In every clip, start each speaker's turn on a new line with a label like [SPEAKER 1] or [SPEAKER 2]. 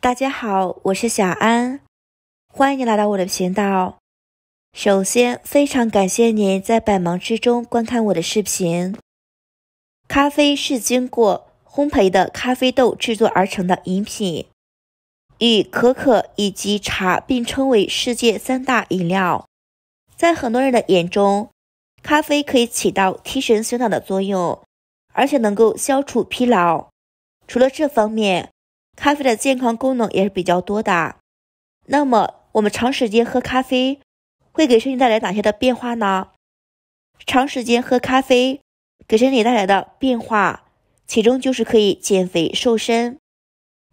[SPEAKER 1] 大家好，我是小安，欢迎你来到我的频道。首先，非常感谢您在百忙之中观看我的视频。咖啡是经过烘焙的咖啡豆制作而成的饮品，与可可以及茶并称为世界三大饮料。在很多人的眼中，咖啡可以起到提神醒脑的作用，而且能够消除疲劳。除了这方面，咖啡的健康功能也是比较多的。那么，我们长时间喝咖啡会给身体带来哪些的变化呢？长时间喝咖啡给身体带来的变化，其中就是可以减肥瘦身。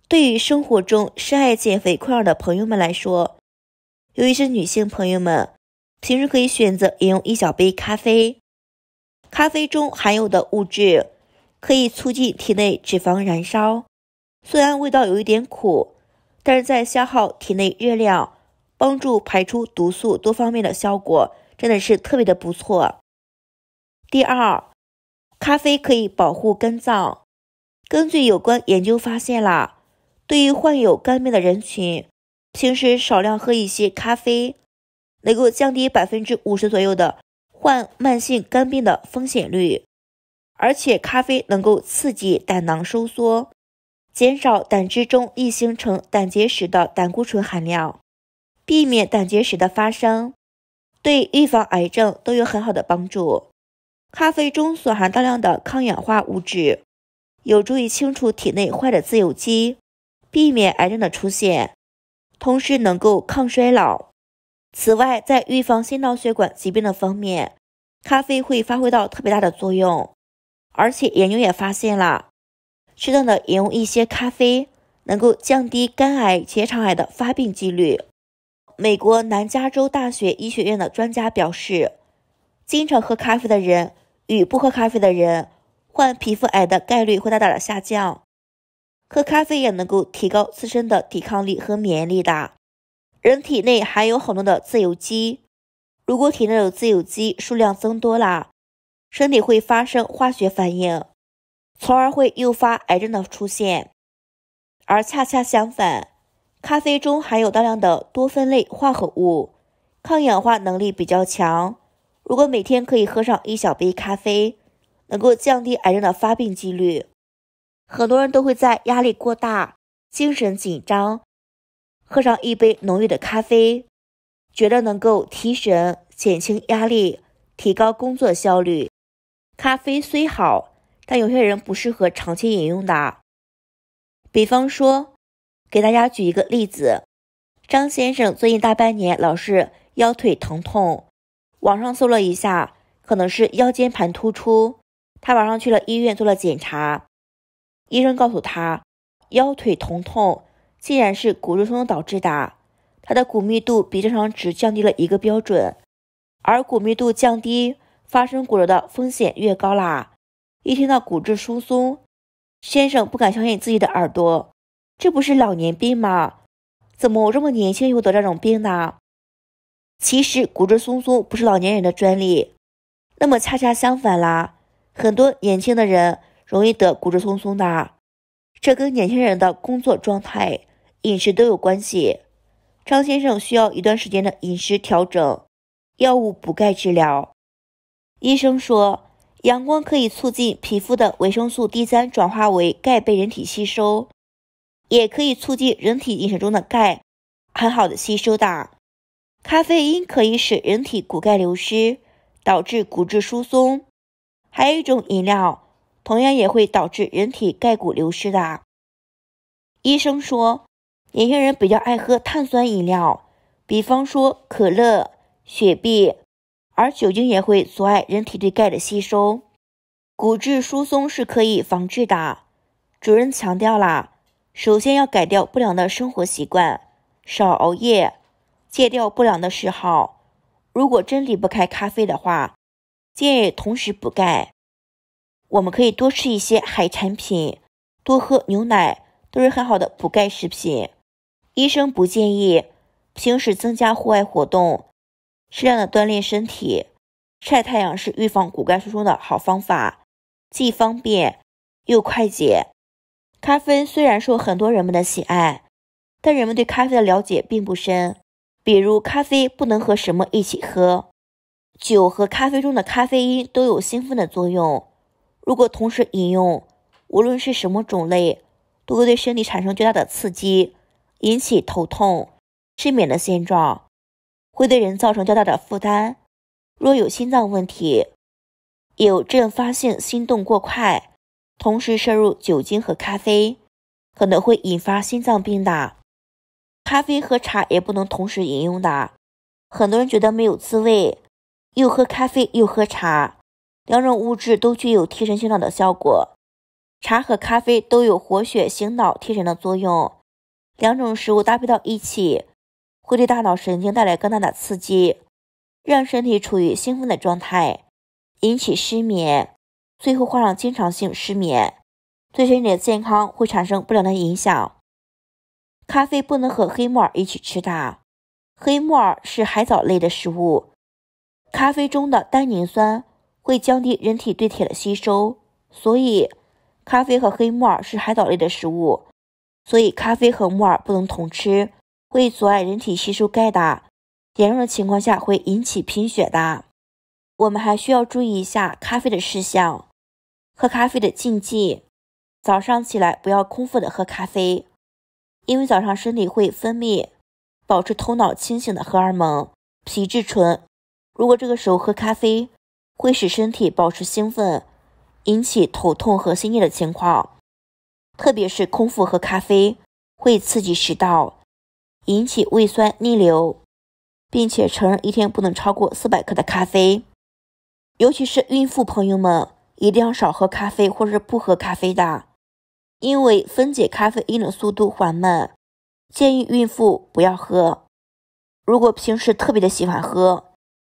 [SPEAKER 1] 对于生活中深爱减肥困扰的朋友们来说，尤其是女性朋友们，平时可以选择饮用一小杯咖啡。咖啡中含有的物质可以促进体内脂肪燃烧。虽然味道有一点苦，但是在消耗体内热量、帮助排出毒素多方面的效果，真的是特别的不错。第二，咖啡可以保护肝脏。根据有关研究发现啦，对于患有肝病的人群，平时少量喝一些咖啡，能够降低百分之五十左右的患慢性肝病的风险率。而且咖啡能够刺激胆囊收缩。减少胆汁中易形成胆结石的胆固醇含量，避免胆结石的发生，对预防癌症都有很好的帮助。咖啡中所含大量的抗氧化物质，有助于清除体内坏的自由基，避免癌症的出现，同时能够抗衰老。此外，在预防心脑血管疾病的方面，咖啡会发挥到特别大的作用。而且，研究也发现了。适当的饮用一些咖啡，能够降低肝癌、结肠癌的发病几率。美国南加州大学医学院的专家表示，经常喝咖啡的人与不喝咖啡的人，患皮肤癌的概率会大大的下降。喝咖啡也能够提高自身的抵抗力和免疫力的。人体内含有很多的自由基，如果体内的自由基数量增多啦，身体会发生化学反应。从而会诱发癌症的出现，而恰恰相反，咖啡中含有大量的多酚类化合物，抗氧化能力比较强。如果每天可以喝上一小杯咖啡，能够降低癌症的发病几率。很多人都会在压力过大、精神紧张，喝上一杯浓郁的咖啡，觉得能够提神、减轻压力、提高工作效率。咖啡虽好。但有些人不适合长期饮用的，比方说，给大家举一个例子，张先生最近大半年老是腰腿疼痛，网上搜了一下，可能是腰间盘突出。他晚上去了医院做了检查，医生告诉他，腰腿疼痛竟然是骨质疏松导致的，他的骨密度比正常值降低了一个标准，而骨密度降低，发生骨折的风险越高啦。一听到骨质疏松，先生不敢相信自己的耳朵，这不是老年病吗？怎么我这么年轻又得这种病呢？其实骨质疏松不是老年人的专利，那么恰恰相反啦，很多年轻的人容易得骨质疏松的，这跟年轻人的工作状态、饮食都有关系。张先生需要一段时间的饮食调整，药物补钙治疗。医生说。阳光可以促进皮肤的维生素 D 三转化为钙被人体吸收，也可以促进人体饮食中的钙很好的吸收的。咖啡因可以使人体骨钙流失，导致骨质疏松。还有一种饮料同样也会导致人体钙骨流失的。医生说，年轻人比较爱喝碳酸饮料，比方说可乐、雪碧。而酒精也会阻碍人体对钙的吸收，骨质疏松是可以防治的。主任强调啦，首先要改掉不良的生活习惯，少熬夜，戒掉不良的嗜好。如果真离不开咖啡的话，建议同时补钙。我们可以多吃一些海产品，多喝牛奶，都是很好的补钙食品。医生不建议，平时增加户外活动。适量的锻炼身体、晒太阳是预防骨钙疏松的好方法，既方便又快捷。咖啡虽然受很多人们的喜爱，但人们对咖啡的了解并不深。比如，咖啡不能和什么一起喝？酒和咖啡中的咖啡因都有兴奋的作用，如果同时饮用，无论是什么种类，都会对身体产生巨大的刺激，引起头痛、失眠的现状。会对人造成较大的负担。若有心脏问题，有阵发性心动过快，同时摄入酒精和咖啡，可能会引发心脏病的。咖啡和茶也不能同时饮用的。很多人觉得没有滋味，又喝咖啡又喝茶，两种物质都具有提神醒脑的效果。茶和咖啡都有活血醒脑、提神的作用，两种食物搭配到一起。会对大脑神经带来更大的刺激，让身体处于兴奋的状态，引起失眠，最后患上经常性失眠，对身体的健康会产生不良的影响。咖啡不能和黑木耳一起吃。的黑木耳是海藻类的食物，咖啡中的单宁酸会降低人体对铁的吸收，所以咖啡和黑木耳是海藻类的食物，所以咖啡和木耳不能同吃。会阻碍人体吸收钙的，严重的情况下会引起贫血的。我们还需要注意一下咖啡的事项，喝咖啡的禁忌，早上起来不要空腹的喝咖啡，因为早上身体会分泌保持头脑清醒的荷尔蒙皮质醇，如果这个时候喝咖啡，会使身体保持兴奋，引起头痛和心悸的情况。特别是空腹喝咖啡，会刺激食道。引起胃酸逆流，并且成人一天不能超过四百克的咖啡，尤其是孕妇朋友们一定要少喝咖啡或者是不喝咖啡的，因为分解咖啡因的速度缓慢，建议孕妇不要喝。如果平时特别的喜欢喝，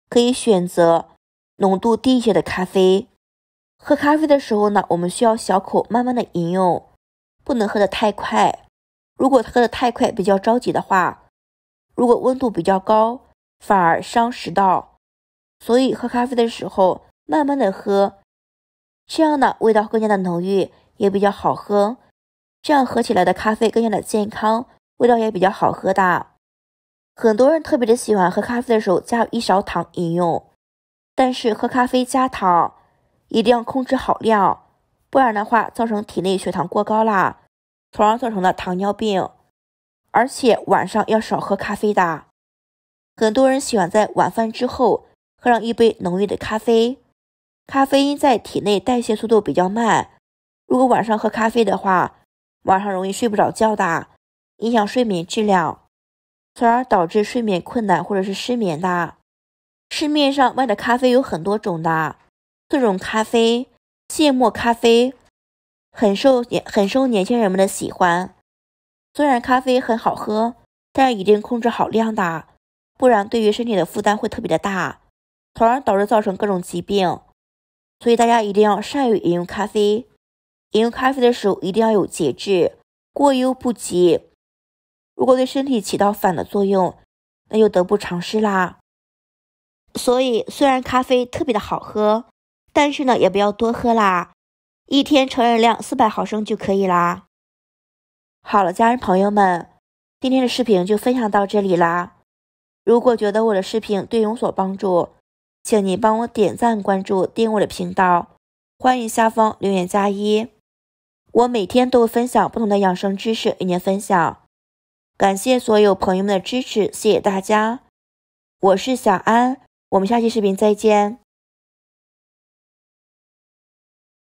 [SPEAKER 1] 可以选择浓度低一些的咖啡。喝咖啡的时候呢，我们需要小口慢慢的饮用，不能喝得太快。如果喝的太快，比较着急的话，如果温度比较高，反而伤食道。所以喝咖啡的时候，慢慢的喝，这样呢，味道更加的浓郁，也比较好喝。这样喝起来的咖啡更加的健康，味道也比较好喝的。很多人特别的喜欢喝咖啡的时候加一勺糖饮用，但是喝咖啡加糖，一定要控制好量，不然的话，造成体内血糖过高啦。从而造成了糖尿病，而且晚上要少喝咖啡的。很多人喜欢在晚饭之后喝上一杯浓郁的咖啡，咖啡因在体内代谢速度比较慢，如果晚上喝咖啡的话，晚上容易睡不着觉的，影响睡眠质量，从而导致睡眠困难或者是失眠的。市面上卖的咖啡有很多种的，各种咖啡、现磨咖啡。很受年很受年轻人们的喜欢，虽然咖啡很好喝，但是一定控制好量的，不然对于身体的负担会特别的大，从而导致造成各种疾病。所以大家一定要善于饮用咖啡，饮用咖啡的时候一定要有节制，过犹不及。如果对身体起到反的作用，那就得不偿失啦。所以虽然咖啡特别的好喝，但是呢也不要多喝啦。一天成人量四百毫升就可以啦。好了，家人朋友们，今天的视频就分享到这里啦。如果觉得我的视频对你有所帮助，请您帮我点赞、关注、阅我的频道，欢迎下方留言加一。我每天都会分享不同的养生知识与您分享。感谢所有朋友们的支持，谢谢大家。我是小安，我们下期视频再见。